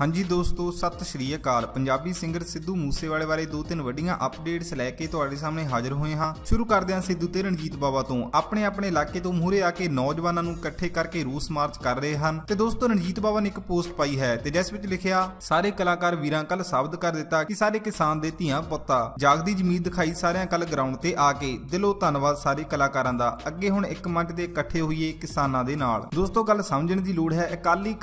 ਹਾਂਜੀ ਦੋਸਤੋ ਸਤਿ ਸ਼੍ਰੀ ਅਕਾਲ ਪੰਜਾਬੀ ਸਿੰਗਰ ਸਿੱਧੂ ਮੂਸੇਵਾਲੇ ਬਾਰੇ ਦੋ ਤਿੰਨ ਵੱਡੀਆਂ ਅਪਡੇਟਸ ਲੈ ਕੇ ਤੁਹਾਡੇ ਸਾਹਮਣੇ ਹਾਜ਼ਰ ਹੋਏ ਹਾਂ ਸ਼ੁਰੂ ਕਰਦੇ ਹਾਂ ਸਿੱਧੂ ਤੇ ਰਣਜੀਤ ਬਾਵਾ ਤੋਂ ਆਪਣੇ ਆਪਣੇ ਇਲਾਕੇ ਤੋਂ ਮੂਹਰੇ ਆ ਕੇ ਨੌਜਵਾਨਾਂ ਨੂੰ ਇਕੱਠੇ ਕਰਕੇ ਰੂਸ ਮਾਰਚ ਕਰ ਰਹੇ ਹਨ ਤੇ ਦੋਸਤੋ ਰਣਜੀਤ ਬਾਵਾ ਨੇ ਇੱਕ ਪੋਸਟ ਪਾਈ ਹੈ ਤੇ ਜਿਸ ਵਿੱਚ ਲਿਖਿਆ ਸਾਰੇ ਕਲਾਕਾਰ ਵੀਰਾਂ ਕੱਲ ਸਾਬਤ ਕਰ ਦਿੱਤਾ ਕਿ ਸਾਰੇ ਕਿਸਾਨ ਦੇ ਧੀਆਂ ਪੁੱਤਾਂ ਜਾਗਦੀ ਜਮੀਨ ਦਿਖਾਈ ਸਾਰਿਆਂ ਕੱਲ ਗਰਾਊਂਡ ਤੇ ਆ ਕੇ ਦਿਲੋਂ ਧੰਨਵਾਦ ਸਾਰੇ ਕਲਾਕਾਰਾਂ ਦਾ ਅੱਗੇ ਹੁਣ ਇੱਕ ਮੰਚ ਦੇ ਇਕੱਠੇ ਹੋਈਏ ਕਿਸਾਨਾਂ ਦੇ ਨਾਲ ਦੋਸਤੋ ਗੱਲ ਸਮਝਣ ਦੀ ਲੋੜ ਹੈ ਅਕਾਲੀ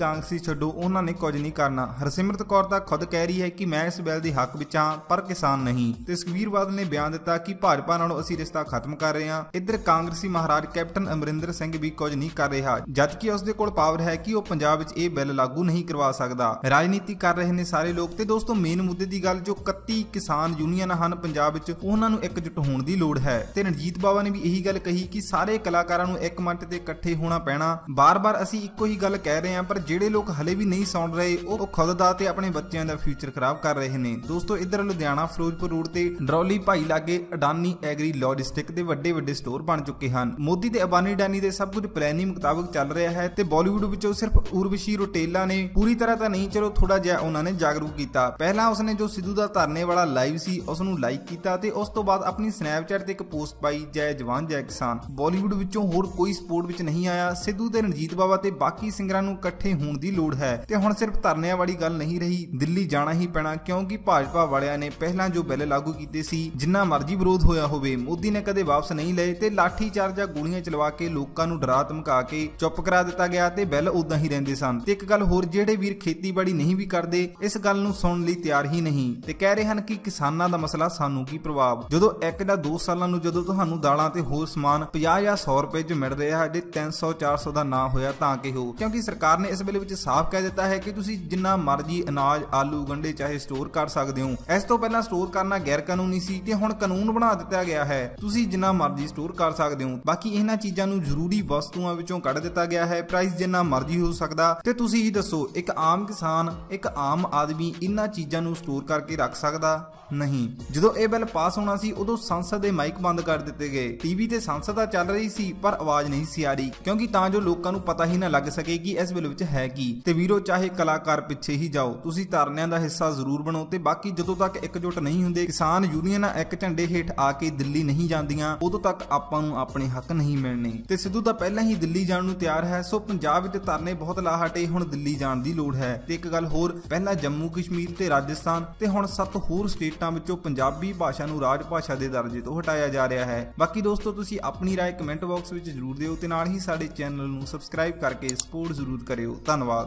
ਛੱਡੋ ਉਹਨਾਂ ਨੇ ਕੁਝ ਨਹੀਂ ਕਰਨਾ ਕਰਨਾ ਹਰਸਿਮਰਤ ਕੌਰ ਤਾਂ ਖੁਦ ਕਹਿ ਰਹੀ ਹੈ ਕਿ ਮੈਂ ਇਸ ਬਿੱਲ ਦੇ ਹੱਕ ਵਿੱਚ ਹਾਂ ਪਰ ਕਿਸਾਨ ਨਹੀਂ ਤੇ ਸੁਖਵੀਰ ਬਾਦਲ ਨੇ ਬਿਆਨ ਦਿੱਤਾ ਕਿ ਭਾਜਪਾ ਨਾਲੋਂ ਅਸੀਂ ਰਿਸ਼ਤਾ ਖਤਮ ਕਰ ਰਹੇ ਹਾਂ ਇੱਧਰ ਕਾਂਗਰਸੀ ਮਹਾਰਾਜ ਕੈਪਟਨ ਅਮਰਿੰਦਰ ਸਿੰਘ ਵੀ ਕੁਝ ਨਹੀਂ ਕਰ ਰਿਹਾ ਜਦਕਿ ਉਸ ਦੇ ਕੋਲ ਪਾਵਰ ਹੈ ਕਿ ਉਹ ਪੰਜਾਬ ਵਿੱਚ ਇਹ ਬਿੱਲ ਲਾਗੂ ਨਹੀਂ ਕਰਵਾ ਸਕਦਾ ਰਾਜਨੀਤੀ ਕਰ ਰਹੇ ਨੇ ਸਾਰੇ ਲੋਕ ਤੇ ਦੋਸਤੋ ਮੇਨ ਮੁੱਦੇ ਦੀ ਗੱਲ ਜੋ 31 ਕਿਸਾਨ ਯੂਨੀਅਨ ਹਨ ਪੰਜਾਬ ਵਿੱਚ ਉਹਨਾਂ ਨੂੰ ਇਕਜੁੱਟ ਹੋਣ ਦੀ ਲੋੜ ਹੈ ਤੇ ਰਣਜੀਤ ਬਾਵਾ ਨੇ ਵੀ ਇਹੀ ਗੱਲ ਕਹੀ ਕਿ ਸਾਰੇ ਕਲਾਕਾਰਾਂ ਨੂੰ ਇੱਕ ਮੰਚ ਤੇ ਇਕੱਠੇ ਹੋਣਾ ਪੈਣਾ ਬਾਰ-ਬਾਰ ਅਸੀਂ ਇੱਕੋ ਹੀ ਗੱਲ ਕਹਿ ਰਹੇ ਹਾਂ ਪਰ ਜਿਹੜੇ ਲੋਕ ਹਲੇ ਵੀ ਨਹੀਂ ਸੌਣ ਰਹੇ ਉਹ ਖੁਦ ਦਾ ਤੇ ਆਪਣੇ ਬੱਚਿਆਂ ਦਾ ਫਿਊਚਰ ਖਰਾਬ ਕਰ ਰਹੇ ਨੇ ਦੋਸਤੋ ਇੱਧਰ ਲੁਧਿਆਣਾ ਫਿਰੋਜ਼ਪੁਰ ਰੋਡ ਤੇ ਡਰੌਲੀ ਭਾਈ ਲਾਗੇ ਅਡਾਨੀ ਐਗਰੀ ਲੌਜਿਸਟਿਕ ਦੇ ਵੱਡੇ ਵੱਡੇ ਸਟੋਰ ਬਣ ਚੁੱਕੇ ਹਨ ਮੋਦੀ ਤੇ ਅਬਾਨੀ ਡਾਨੀ ਦੇ ਸਭ ਕੁਝ ਪਲੈਨਿੰਗ ਮੁਤਾਬਕ ਚੱਲ ਰਿਹਾ ਹੈ ਤੇ ਬਾਲੀਵੁੱਡ ਵਿੱਚੋਂ ਸਿਰਫ ਉਰਵਸ਼ੀ ਰੋਟੇਲਾ ਨੇ ਪੂਰੀ ਤਰ੍ਹਾਂ ਤਾਂ ਨਹੀਂ ਚਲੋ ਥੋੜਾ ਜਿਹਾ ਉਹਨਾਂ ਨੇ ਜਾਗਰੂਕ ਕੀਤਾ ਪਹਿਲਾਂ ਉਸਨੇ ਜੋ ਸਿੱਧੂ ਦਾ ਧਰਨੇ ਵਾਲਾ ਲਾਈਵ ਸੀ ਉਸ ਨੂੰ ਲਾਈਕ ਕੀਤਾ ਤੇ ਉਸ ਤੋਂ ਬਾਅਦ ਆਪਣੀ ਸਨੈਪਚੈਟ ਤੇ ਇੱਕ ਪੋਸਟ ਪਾਈ ਜੈ ਜਵਾਨ ਜੈ ਕਿਸਾਨ ਬਾਲੀਵੁੱਡ ਵਿੱਚੋਂ ਹੋਰ ਕੋਈ ਸਪੋਰਟ ਵਿੱਚ ਨਹੀਂ ਆਇਆ ਸਿੱਧੂ ਤੇ ਰਣਜੀਤ ਬਾਵਾ ਤੇ ਬਾਕੀ ਸਿੰਗਰਾਂ ਨੂੰ ਇਕੱਠੇ ਹੋਣ ਦੀ ਲੋੜ ਹੈ ਤੇ ਹੁਣ ਸਿਰਫ ਧਰਨੇ ਵਾਲੀ ਗੱਲ ਨਹੀਂ ਰਹੀ ਦਿੱਲੀ ਜਾਣਾ ਹੀ ਪੈਣਾ ਕਿਉਂਕਿ ਭਾਜਪਾ ਵਾਲਿਆਂ ਨੇ ਪਹਿਲਾਂ ਜੋ ਬਿੱਲ ਲਾਗੂ ਕੀਤੇ ਸੀ ਜਿੰਨਾ ਮਰਜ਼ੀ ਵਿਰੋਧ ਹੋਇਆ ਹੋਵੇ ਮੋਦੀ ਨੇ ਕਦੇ ਵਾਪਸ ਨਹੀਂ ਲਏ ਤੇ ਲਾਠੀ ਚਾਰਜ ਜਾਂ ਗੋਲੀਆਂ ਚਲਵਾ ਕੇ ਲੋਕਾਂ ਨੂੰ ਡਰਾ ਧਮਕਾ ਕੇ ਚੁੱਪ ਕਰਾ ਦਿੱਤਾ ਗਿਆ ਤੇ ਬਿੱਲ ਉਦਾਂ ਹੀ ਰਹਿੰਦੇ ਸਨ ਤੇ ਇੱਕ ਗੱਲ ਹੋਰ ਜਿਹੜੇ ਵੀਰ ਖੇਤੀਬਾੜੀ ਨਹੀਂ ਵੀ ਕਰਦੇ ਇਸ ਗੱਲ ਨੂੰ ਸੁਣਨ ਲਈ ਤਿਆਰ ਹੀ ਨਹੀਂ ਤੇ ਕਹਿ ਰਹੇ ਹਨ ਕਿ ਕਿਸਾਨਾਂ ਦਾ ਮਸਲਾ ਸਾਨੂੰ ਕੀ ਪ੍ਰਭਾਵ ਜਦੋਂ ਇੱਕ ਜਾਂ ਦੋ ਸਾਲਾਂ ਨੂੰ ਜਦੋਂ ਤੁਹਾਨੂੰ ਦਾਲਾਂ ਤੇ ਹੋਰ ਸਮਾਨ 50 ਜਾਂ 100 ਰੁਪਏ 'ਚ ਮਿਲ ਰਿਹਾ ਹੈ ਜੇ 300 400 ਦਾ ਨਾ ਹੋਇਆ ਤਾਂ ਕਿ ਹੋ ਕਿਉਂਕਿ ਸਰਕਾਰ ਨੇ ਇਸ ਬਿੱਲ ਵਿੱਚ ਸਾਫ਼ ਕਹਿ ਦਿੱਤਾ ਹੈ ਕਿ ਤੁਸੀਂ ਜਿੰਨਾ ਜਿੰਨਾ ਮਰਜ਼ੀ ਅਨਾਜ ਆਲੂ ਗੰਡੇ ਚਾਹੇ ਸਟੋਰ ਕਰ ਸਕਦੇ ਹੋ ਇਸ ਤੋਂ ਪਹਿਲਾਂ ਸਟੋਰ ਕਰਨਾ ਗੈਰ ਕਾਨੂੰਨੀ ਸੀ ਤੇ ਹੁਣ ਕਾਨੂੰਨ ਬਣਾ ਦਿੱਤਾ ਗਿਆ ਹੈ ਤੁਸੀਂ ਜਿੰਨਾ ਮਰਜ਼ੀ ਸਟੋਰ ਕਰ ਸਕਦੇ ਹੋ ਬਾਕੀ ਇਹਨਾਂ ਚੀਜ਼ਾਂ ਨੂੰ ਜ਼ਰੂਰੀ ਵਸਤੂਆਂ ਵਿੱਚੋਂ ਕੱਢ ਦਿੱਤਾ ਗਿਆ ਹੈ ਪ੍ਰਾਈਸ ਜਿੰਨਾ ਮਰਜ਼ੀ ਹੋ ਸਕਦਾ ਤੇ ਤੁਸੀਂ ਹੀ ਦੱਸੋ ਇੱਕ ਆਮ ਕਿਸਾਨ ਇੱਕ ਆਮ ਆਦਮੀ ਇਹਨਾਂ ਚੀਜ਼ਾਂ ਨੂੰ ਸਟੋਰ ਕਰਕੇ ਰੱਖ ਸਕਦਾ ਨਹੀਂ ਜਦੋਂ ਇਹ ਬਿੱਲ ਪਾਸ ਹੋਣਾ ਸੀ ਉਦੋਂ ਸੰਸਦ ਦੇ ਮਾਈਕ ਬੰਦ ਕਰ ਦਿੱਤੇ ਗਏ ਟੀਵੀ ਤੇ ਸੰਸਦ ਆ ਚੱਲ ਰਹੀ ਸੀ ਪਰ ਆਵਾਜ਼ ਨਹੀਂ ਸੀ ਆ ਰਹੀ ਕਿਉਂਕਿ ਤਾਂ ਜੋ ਲੋਕਾਂ ਨੂੰ ਪਤਾ ਹੀ ਨਾ ਲੱਗ ਸਕੇ ਕਿ ਇਸ ਬਿੱਲ ਵਿੱਚ ਹੈ ਕੀ ਤੇ ਵੀਰੋ ਚਾਹੇ ਕਲਾਕਾਰ ਪਿੱਛੇ ਹੀ ਜਾਓ ਤੁਸੀਂ ਧਰਨਿਆਂ ਦਾ ਹਿੱਸਾ ਜ਼ਰੂਰ ਬਣੋ ਤੇ ਬਾਕੀ ਜਦੋਂ ਤੱਕ ਇਕਜੁੱਟ ਨਹੀਂ ਹੁੰਦੇ ਕਿਸਾਨ ਯੂਨੀਅਨਾਂ ਇੱਕ ਝੰਡੇ ਹੇਠ ਆ ਕੇ ਦਿੱਲੀ ਨਹੀਂ ਜਾਂਦੀਆਂ ਉਦੋਂ ਤੱਕ ਆਪਾਂ ਨੂੰ ਆਪਣੇ ਹੱਕ ਨਹੀਂ ਮਿਲਣੇ ਤੇ ਸਿੱਧੂ ਤਾਂ ਪਹਿਲਾਂ ਹੀ ਦਿੱਲੀ ਜਾਣ ਨੂੰ ਤਿਆਰ ਹੈ ਸੋ ਪੰਜਾਬ ਵਿੱਚ ਧਰਨੇ ਬਹੁਤ ਲਾਹਟੇ ਹੁਣ ਦਿੱਲੀ ਜਾਣ ਦੀ ਲੋੜ ਹੈ ਤੇ ਇੱਕ ਗੱਲ ਹੋਰ ਪਹਿਲਾਂ ਜੰਮੂ ਕਸ਼ਮੀਰ ਤੇ ਰਾਜਸਥਾਨ ਤੇ ਹੁਣ ਸੱਤ ਹੋਰ ਸਟੇਟਾਂ ਵਿੱਚੋਂ ਪੰਜਾਬੀ ਭਾਸ਼ਾ ਨੂੰ ਰਾਜ ਭਾਸ਼ਾ ਦੇ ਦਰਜੇ ਤੋਂ ਹਟਾਇਆ ਜਾ ਰਿਹਾ ਹੈ ਬਾਕੀ ਦੋਸਤੋ ਤੁਸੀਂ ਆਪਣੀ رائے ਕਮੈਂਟ ਬਾਕਸ ਵਿੱਚ ਜ਼ਰੂਰ ਦਿਓ ਤੇ ਨਾਲ ਹੀ ਸਾਡੇ ਚੈਨਲ ਨੂੰ ਸਬਸਕ੍ਰਾਈਬ ਕਰਕੇ ਸਪੋਰਟ ਜ਼ਰੂਰ ਕਰਿਓ ਧੰਨਵਾਦ